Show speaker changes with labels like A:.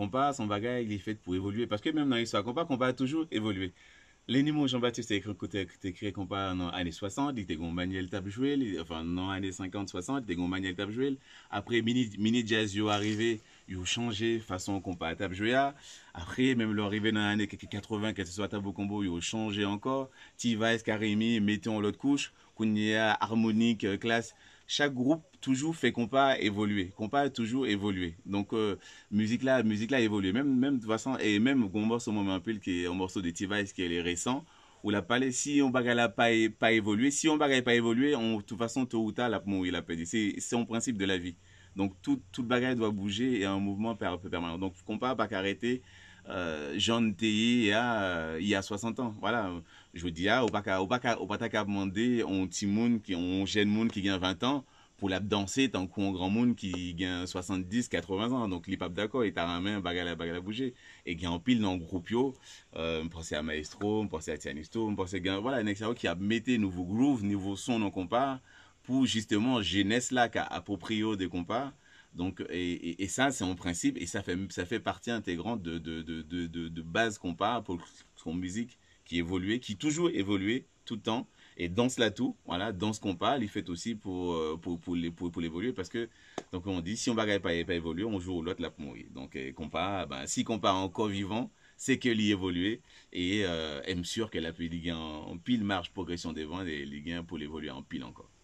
A: compas, son bagage, il est fait pour évoluer. Parce que même dans l'histoire compas, compas a toujours évolué. L'ennemi Jean-Baptiste écrit écrit, écrit compas dans les années 60, il était manuel Tabjouel, enfin dans les années 50, 60, il était manuel Tabjouel. Après, mini, mini jazz, il est arrivé, il a changé façon compas à Tabjouel. Après, même l'arrivée dans les années 80, que ce soit Tabou Combo, il a changé encore. T-Vice, Karimi, mettons l'autre couche, Kounia, harmonique, euh, classe chaque groupe toujours fait qu'on pas évoluer, qu'on pas toujours évoluer. Donc euh, musique là, musique là évolue. Même même de toute façon et même un morceau moment un qui est un morceau de T-Vice qui est récent ou la palais si on ne pas pas évoluer, si on bagaille pas évoluer, de toute façon tôt ou tard la mourir la C'est c'est un principe de la vie. Donc toute toute bagaille doit bouger et un mouvement permanent. Donc qu'on pas pas arrêter euh, Jean il y a, euh, il y a 60 ans. Voilà. Je vous dis, ah, au pas qu'à demander, on petit monde, on jeune monde qui gagne 20 ans pour la danser, tant qu'on grand monde qui gagne 70, 80 ans. Donc, pas d'accord, il t'a ramené, bagala, bagala, bouger. Et a en pile dans le groupe, on euh, à Maestro, je à Tianisto, je à, voilà, gens qui a metté nouveau groove, nouveau son, non compas, pour justement jeunesse là, qui a approprié des compas et, ça, c'est en principe, et ça fait, partie intégrante de, de, de, de, base qu'on parle pour son musique qui évoluait, qui toujours évolue tout le temps. Et dans ce tout, voilà, ce qu'on parle, il fait aussi pour, euh, pour, pour, pour, l'évoluer parce que, donc on dit, si on ne pas, pas évoluer, on joue au l'autre là pour mourir. Donc, si ah ben, si encore vivant, c'est que y évoluer et euh, aime sûr qu'elle a pu en, en pile marge progression des vents et les pour l'évoluer en pile encore.